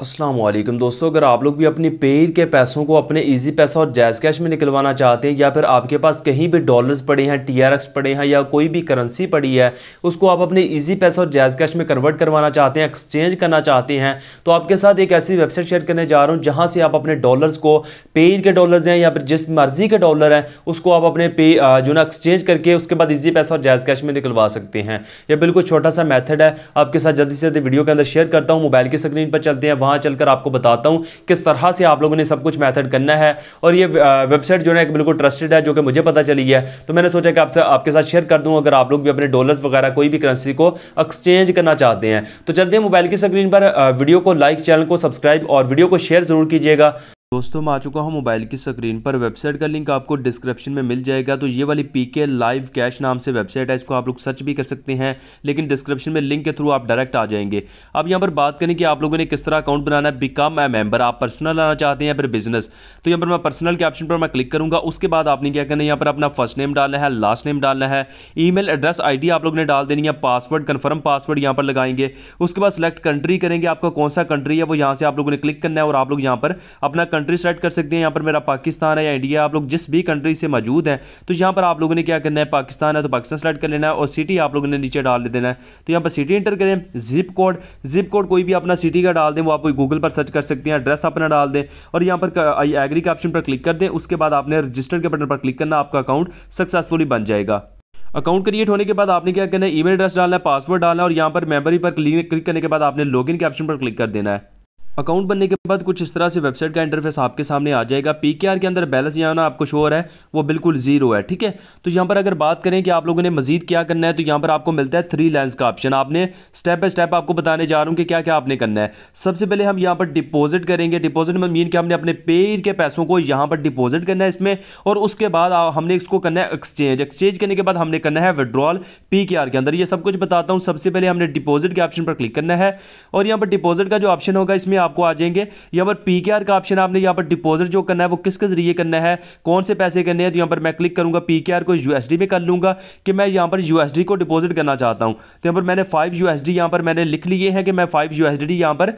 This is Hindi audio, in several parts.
अस्सलाम वालेकुम दोस्तों अगर आप लोग भी अपने पेर के पैसों को अपने इजी पैसा और जैज़ कैश में निकलवाना चाहते हैं या फिर आपके पास कहीं भी डॉलर्स पड़े हैं टीआरएक्स पड़े हैं या कोई भी करेंसी पड़ी है उसको आप अपने इजी पैसा और जैज़ कैश में कन्वर्ट करवाना चाहते हैं एक्सचेंज करना चाहते हैं तो आपके साथ एक ऐसी वेबसाइट शेयर करने जा रहा हूँ जहाँ से आप अपने डॉलर्स को पेर के डॉलर्स हैं या फिर जिस मर्जी के डॉलर हैं उसको आप अपने पे जो ना एक्सचेंज करके उसके बाद ईजी पैसा और जैज़ कैश में निकलवा सकते हैं यह बिल्कुल छोटा सा मैथड है आपके साथ जल्दी से जल्दी वीडियो के अंदर शेयर करता हूँ मोबाइल की स्क्रीन पर चलते हैं वहाँ चलकर आपको बताता हूँ किस तरह से आप लोगों ने सब कुछ मैथड करना है और ये वेबसाइट जो है बिल्कुल ट्रस्टेड है जो कि मुझे पता चली है तो मैंने सोचा कि आपसे आपके साथ शेयर कर दूँ अगर आप लोग भी अपने डॉलर्स वगैरह कोई भी करेंसी को एक्सचेंज करना चाहते हैं तो चलते हैं मोबाइल की स्क्रीन पर वीडियो को लाइक चैनल को सब्सक्राइब और वीडियो को शेयर ज़रूर कीजिएगा दोस्तों मैं आ चुका हूँ मोबाइल की स्क्रीन पर वेबसाइट का लिंक आपको डिस्क्रिप्शन में मिल जाएगा तो ये वाली पी के लाइव कैश नाम से वेबसाइट है इसको आप लोग सर्च भी कर सकते हैं लेकिन डिस्क्रिप्शन में लिंक के थ्रू आप डायरेक्ट आ जाएंगे अब यहाँ पर बात करें कि आप लोगों ने किस तरह अकाउंट बनाना है बिकम ए मेंबर आप पर्सनल आना चाहते हैं या फिर बिजनेस तो यहाँ पर मैं पर्सनल के ऑप्शन पर मैं क्लिक करूँगा उसके बाद आपने क्या करना है यहाँ पर अपना फर्स्ट नेम डालना है लास्ट नेम डालना है ई एड्रेस आई आप लोग ने डाल देनी है पासवर्ड कन्फर्म पासवर्ड यहाँ पर लगाएंगे उसके बाद सेलेक्ट कंट्री करेंगे आपका कौन सा कंट्री है वो यहाँ से आप लोगों ने क्लिक करना है और आप लोग यहाँ पर अपना कंट्री सेलेक्ट कर सकते हैं यहाँ पर मेरा पाकिस्तान है या इंडिया आप लोग जिस भी कंट्री से मौजूद हैं तो यहाँ पर आप लोगों ने क्या करना है पाकिस्तान है तो पाकिस्तान सेलेक्ट कर लेना है और सिटी आप लोगों ने नीचे डाल देना है तो यहाँ पर सिटी इंटर करें जिप कोड जिप कोड कोई भी अपना सिटी का डाल दें वो आप गूगल पर सर्च कर सकते हैं एड्रेस अपना डाल दें और यहाँ पर एग्री के ऑप्शन पर क्लिक कर दें उसके बाद आपने रजिस्टर के बटन पर क्लिक करना आपका अकाउंट सक्सेसफुली बन जाएगा अकाउंट क्रिएट होने के बाद आपने क्या करना है ईमेल एड्रेस डालना है पासवर्ड डालना है और यहाँ पर मेमोरी पर क्लिक करने के बाद आपने लॉगिन के ऑप्शन पर क्लिक कर देना है अकाउंट बनने के बाद कुछ इस तरह से वेबसाइट का इंटरफेस आपके सामने आ जाएगा पीकेआर के अंदर बैलेंस यहाँ ना आपको शोर है वो बिल्कुल जीरो है ठीक है तो यहाँ पर अगर बात करें कि आप लोगों ने मजीद क्या करना है तो यहाँ पर आपको मिलता है थ्री लेंस का ऑप्शन आपने स्टेप बाय स्टेप आपको बताने जा रहा हूँ कि क्या क्या आपने करना है सबसे पहले हम यहाँ पर डिपॉजिट करेंगे डिपोजिट में मीन कि हमने अपने पे के पैसों को यहाँ पर डिपॉजिट करना है इसमें और उसके बाद हमने इसको करना है एक्सचेंज एक्सचेंज करने के बाद हमने करना है विड्रॉल पी के अंदर ये सब कुछ बताता हूँ सबसे पहले हमने डिपोजिट के ऑप्शन पर क्लिक करना है और यहाँ पर डिपॉजिट का जो ऑप्शन होगा इसमें आपको आ जाएंगे यहाँ पर पी का ऑप्शन आपने यहाँ पर डिपोजिट जो करना है वो किसके जरिए करना है कौन से पैसे करने हैं तो यहाँ पर मैं क्लिक करूँगा पी को यूएसडी में कर लूँगा कि मैं यहाँ पर यूएसडी को डिपॉजिट करना चाहता हूँ तो यहाँ पर मैंने फाइव यू एस यहाँ पर मैंने लिख लिए हैं कि मैं फाइव यू एस यहाँ पर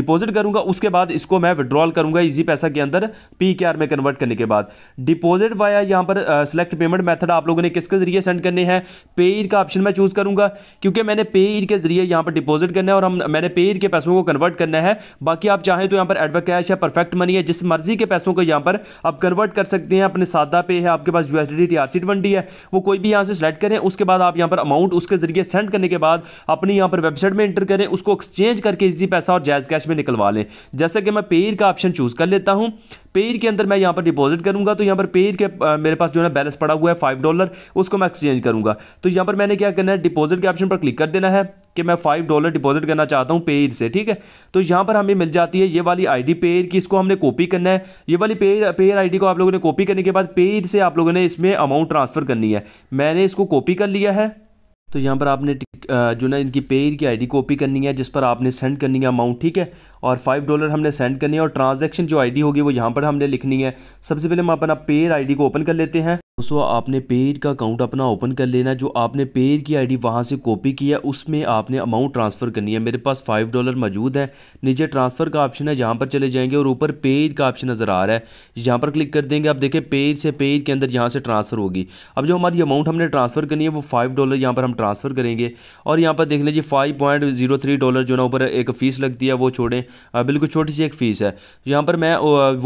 डिपोजिट करूँगा उसके बाद इसको मैं विड्रॉल करूँगा इजी पैसा के अंदर पी में कन्वर्ट करने के बाद डिपॉजिट वाया यहाँ पर सिलेक्ट पेमेंट मैथड आप लोगों ने किसके जरिए सेंड करने हैं पे का ऑप्शन मैं चूज़ करूँगा क्योंकि मैंने पे के जरिए यहाँ पर डिपोजिट करना है और हम मैंने पे के पैसों को कन्वर्ट करना है बाकी आप चाहें तो यहाँ पर एडवा कैश है परफेक्ट मनी है जिस मर्जी के पैसों को यहाँ पर आप कन्वर्ट कर सकते हैं अपने सादा पे है आपके पास यूएसडी सी ट्वेंटी है वो कोई भी यहाँ से सेलेक्ट करें उसके बाद आप यहाँ पर अमाउंट उसके जरिए सेंड करने के बाद अपनी यहाँ पर वेबसाइट में इंटर करें उसको एक्सचेंज करके इजी पैसा और जायज़ कैश में निकलवा लें जैसे कि मैं पेयर का ऑप्शन चूज़ कर लेता हूँ पेयर के अंदर मैं यहाँ पर डिपॉजिट करूँगा तो यहाँ पर पेयर के मेरे पास जो है बैलेंस पड़ा हुआ है फाइव डॉलर उसको मैं एक्सचेंज करूँगा तो यहाँ पर मैंने क्या करना है डिपॉजिट के ऑप्शन पर क्लिक कर देना है कि मैं फाइव डॉलर डिपॉजिट करना चाहता हूँ पेयर से ठीक है तो यहाँ पर हमें मिल जाती है ये वाली आईडी पेयर की इसको हमने कॉपी करना है ये वाली पेयर पेयर आईडी को आप लोगों ने कॉपी करने के बाद पेयर से आप लोगों ने इसमें अमाउंट ट्रांसफ़र करनी है मैंने इसको कॉपी कर लिया है तो यहाँ पर आपने जो ना इनकी पेयर की आईडी कॉपी करनी है जिस पर आपने सेंड करनी है अमाउंट ठीक है और फाइव डॉलर हमने सेंड करनी है और ट्रांजैक्शन जो आईडी होगी वो यहाँ पर हमने लिखनी है सबसे पहले हम अपना पेयर आईडी को ओपन कर लेते हैं दोस्तों आपने पेज का अकाउंट अपना ओपन कर लेना जो आपने पेज की आईडी वहाँ से कॉपी किया उसमें आपने अमाउंट ट्रांसफ़र करनी है मेरे पास फाइव डॉलर मौजूद है नीचे ट्रांसफ़र का ऑप्शन है जहाँ पर चले जाएंगे और ऊपर पेज का ऑप्शन नज़र आ रहा है जहाँ पर क्लिक कर देंगे आप देखें पेज से पेज के अंदर यहाँ से ट्रांसफ़र होगी अब जो हमारी अमाउंट हमने ट्रांसफ़र करनी है वो फाइव डॉलर यहाँ पर हम ट्रांसफ़र करेंगे और यहाँ पर देख लीजिए five point zero three dollar जो ना ऊपर एक फ़ीस लगती है वो छोड़ें बिल्कुल छोटी सी एक फ़ीस है यहाँ पर मैं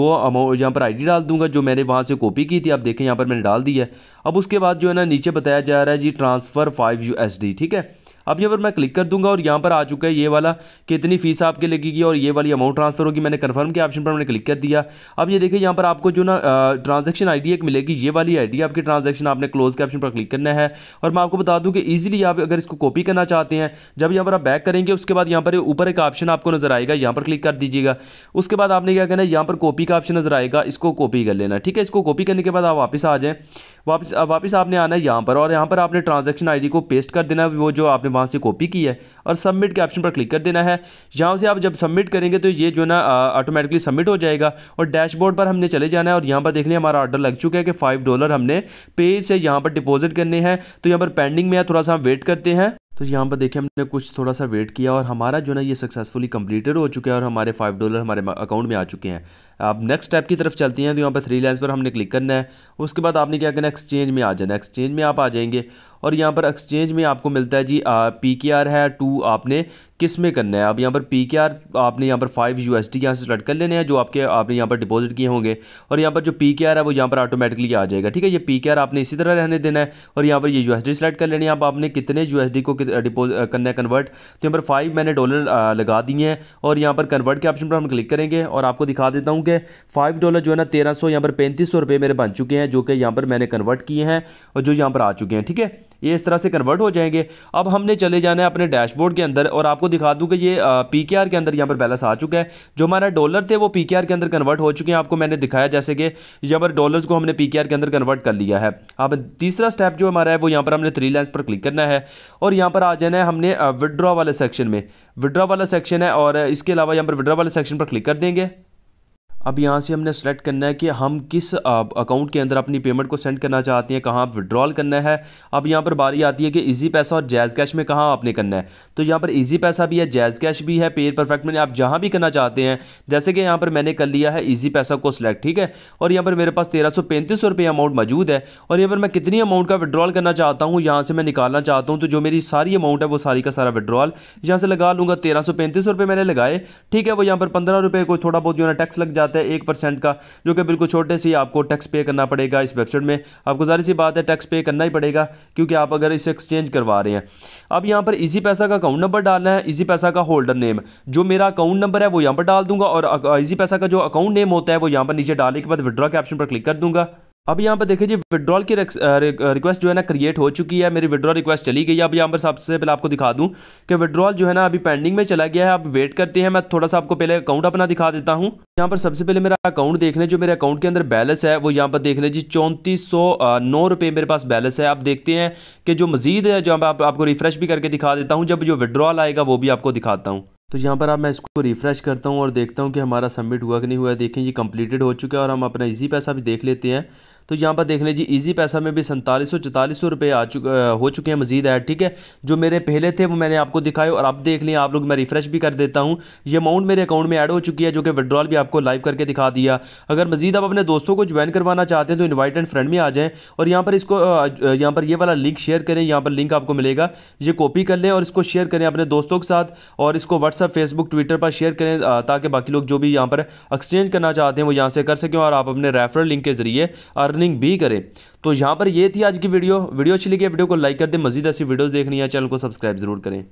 वो अमाउंट यहाँ पर आई डाल दूँगा जो मैंने वहाँ से कॉपी की थी आप देखें यहाँ पर मैंने डाल डाल दी है अब उसके बाद जो है ना नीचे बताया जा रहा है जी ट्रांसफ़र फाइव यू ठीक है अब यहाँ पर मैं क्लिक कर दूंगा और यहाँ पर आ चुका है ये वाला कितनी फीस आपके लगेगी और ये वाली अमाउंट ट्रांसफर होगी मैंने कन्फर्म के ऑप्शन पर मैंने क्लिक कर दिया अब ये देखिए यहाँ पर आपको जो ना ट्रांजेक्शन आई एक मिलेगी ये वाली आई आपकी ट्रांजेक्शन आपने क्लोज के ऑप्शन पर क्लिक करना है और मैं आपको बता दूँ कि ईजिली आप अगर इसको कॉपी करना चाहते हैं जब यहाँ पर आप बैक करेंगे उसके बाद यहाँ पर ऊपर एक ऑप्शन आपको नजर आएगा यहाँ पर क्लिक कर दीजिएगा उसके बाद आपने क्या करना है यहाँ पर कॉपी का ऑप्शन नजर आएगा इसको कॉपी कर लेना ठीक है इसको कॉपी करने के बाद आप वापस आ जाएँ वापस वापस आपने आना है यहाँ पर और यहाँ पर आपने ट्रांजेक्शन आई को पेस्ट कर देना वो जो आपने वहाँ से कॉपी की है और सबमिट के ऑप्शन पर क्लिक कर देना है यहाँ से आप जब सबमिट करेंगे तो ये जो ना ऑटोमेटिकली सबमिट हो जाएगा और डैशबोर्ड पर हमने चले जाना है और यहाँ पर देख लें हमारा ऑर्डर लग चुका है कि फ़ाइव डॉलर हमने पे से यहाँ पर डिपॉजिट करने हैं तो यहाँ पर पेंडिंग में है थोड़ा सा हम वेट करते हैं तो यहाँ पर देखिए हमने कुछ थोड़ा सा वेट किया और हमारा जो ना ये सक्सेसफुली कंप्लीटेड हो चुका है और हमारे फाइव डॉलर हमारे अकाउंट में आ चुके हैं आप नेक्स्ट स्टेप की तरफ चलती हैं तो यहाँ पर थ्री लाइन्स पर हमने क्लिक करना है उसके बाद आपने क्या करना एक्सचेंज में आ जाना एक्सचेंज में आप आ जाएंगे और यहाँ पर एक्सचेंज में आपको मिलता है जी पी के आर है टू आपने किस में करना है आप यहाँ पर पी के आर आपने यहाँ पर फाइव यू एस टी यहाँ से स्टार्ट कर लेने हैं जो आपके आपने यहाँ पर डिपॉजिट किए होंगे और यहाँ पर जो पी के आर है वो यहाँ पर ऑटोमेटिकली आ जाएगा ठीक है ये पी के आर आपने इसी तरह रहने देना है और यहाँ पर ये यू एस डी सेलेक्ट कर लेनी है आप आपने कितने यू एस डी को डिपोज करना है कन्वर्ट तो यहाँ पर फाइव मैंने डॉलर लगा दिए हैं और यहाँ पर कन्वर्ट के ऑप्शन पर हम क्लिक करेंगे और आपको दिखा देता हूँ कि फाइव डॉलर जो है ना तेरह सौ यहाँ पर पैंतीस सौ रुपये मेरे बन चुके हैं जो कि यहाँ पर मैंने कन्वर्ट किए हैं और जो यहाँ पर आ चुके हैं ठीक है ये इस तरह से कन्वर्ट हो जाएंगे अब हमने चले जाना है अपने डैशबोर्ड के अंदर और आपको आपको दिखा दूँ कि ये पी के आर के अंदर यहाँ पर बैलेंस आ चुका है जो हमारा डॉलर थे वो पी के आर के अंदर कन्वर्ट हो चुके हैं आपको मैंने दिखाया जैसे कि यहाँ पर डॉलर्स को हमने पी के आर के अंदर कन्वर्ट कर लिया है अब तीसरा स्टेप जो हमारा है वो यहाँ पर हमने थ्री लाइन्स पर क्लिक करना है और यहाँ पर आ जाना है हमने विदड्रॉ वाले सेक्शन में विदड्रॉ वाला सेक्शन है और इसके अलावा यहाँ पर विड्रॉ वाले सेक्शन पर क्लिक कर देंगे अब यहाँ से हमने सेलेक्ट करना है कि हम किस अकाउंट के अंदर अपनी पेमेंट को सेंड करना चाहते हैं कहाँ विड्रॉल करना है अब यहाँ पर बारी आती है कि इजी पैसा और जैज़ कैश में कहाँ आपने करना है तो यहाँ पर इजी पैसा भी है जैज़ कैश भी है पेयर परफेक्ट में आप जहाँ भी करना चाहते हैं जैसे कि यहाँ पर मैंने कर लिया है ईजी पैसा को सिलेक्ट ठीक है और यहाँ पर मेरे पास तेरह सौ पैंतीस सौ रुपये अमाउंट मौजूद है और यहाँ पर मैं कितनी अमाउंट का विड्रॉल करना चाहता हूँ यहाँ से मैं निकालना चाहता हूँ तो जो मेरी सारी अमाउंट है वो सारी का सारा विड्रॉल यहाँ से लगा लूँगा तेरह सौ पैंतीस सौ रुपये मैंने लगाए ठीक है वो यहाँ पर पंद्रह रुपये को थोड़ा बहुत जो है टैक्स लग जाता है रहता है एक परसेंट का जो कि बिल्कुल छोटे से आपको टैक्स पे करना पड़ेगा इस वेबसाइट में आपको सारी सी बात है टैक्स पे करना ही पड़ेगा क्योंकि आप अगर इसे एक्सचेंज करवा रहे हैं अब यहाँ पर इसी पैसा का अकाउंट नंबर डालना है इसी पैसा का होल्डर नेम जो मेरा अकाउंट नंबर है वो यहाँ पर डाल दूंगा और इसी पैसा का जो अकाउंट नेम होता है वो यहाँ पर नीचे डालने के बाद विड्रॉ के ऑप्शन पर क्लिक कर दूंगा अब यहाँ पर देखिए जी विड्रॉल की रिक्वेस्ट जो है ना क्रिएट हो चुकी है मेरी विड्रॉल रिक्वेस्ट चली गई है अब यहाँ पर सबसे पहले आपको दिखा दूँ कि विड्रॉल जो है ना अभी पेंडिंग में चला गया है आप वेट करते हैं मैं थोड़ा सा आपको पहले अकाउंट अपना दिखा देता हूँ यहाँ पर सबसे पहले मेरा अकाउंट देख लें जो मेरे अकाउंट के अंदर बैलेंस है वो यहाँ पर देख लें जी चौंतीस सौ मेरे पास बैलेंस है आप देखते हैं कि जो मजीद है जो आप, आपको रिफ्रेश भी करके दिखा देता हूँ जब जो विड्रॉल आएगा वो भी आपको दिखाता हूँ तो यहाँ पर आप मैं इसको रिफ़्रेश करता हूँ और देखता हूँ कि हमारा सबमिट हुआ कि नहीं हुआ देखें ये कंप्लीटेड हो चुका है और हम अपना इजी पैसा भी देख लेते हैं तो यहाँ पर देख लीजिए ईजी पैसा में भी सैंतालीस सौ चौतालीस सौ रुपये आ चुके हो चुके हैं मजीद ऐड ठीक है जो मेरे पहले थे वो मैंने आपको दिखाए और आप देख लें आप लोग मैं रिफ्रेश भी कर देता हूँ ये अमाउंट मेरे अकाउंट में ऐड हो चुकी है जो कि विड्रॉल भी आपको लाइव करके दिखा दिया अगर मजीद आप अपने दोस्तों को ज्वाइन करवाना चाहते हैं तो इन्वाइट एंड फ्रेंड में आ जाएँ और यहाँ पर इसको यहाँ पर ये वाला लिंक शेयर करें यहाँ पर लिंक आपको मिलेगा ये कॉपी कर लें और इसको शेयर करें अपने दोस्तों के साथ और इसको व्हाट्सअप फेसबुक ट्विटर पर शेयर करें ताकि बाकी लोग जो भी यहाँ पर एक्सचेंज करना चाहते हैं वो यहाँ से कर सकें और आप अपने रेफरल लिंक के ज़रिए अर्न अर्निंग भी करें तो यहाँ पर ये थी आज की वीडियो वीडियो अच्छी लगी वीडियो को लाइक कर दें मजीद ऐसी वीडियोज़ देखनी है चैनल को सब्सक्राइब जरूर करें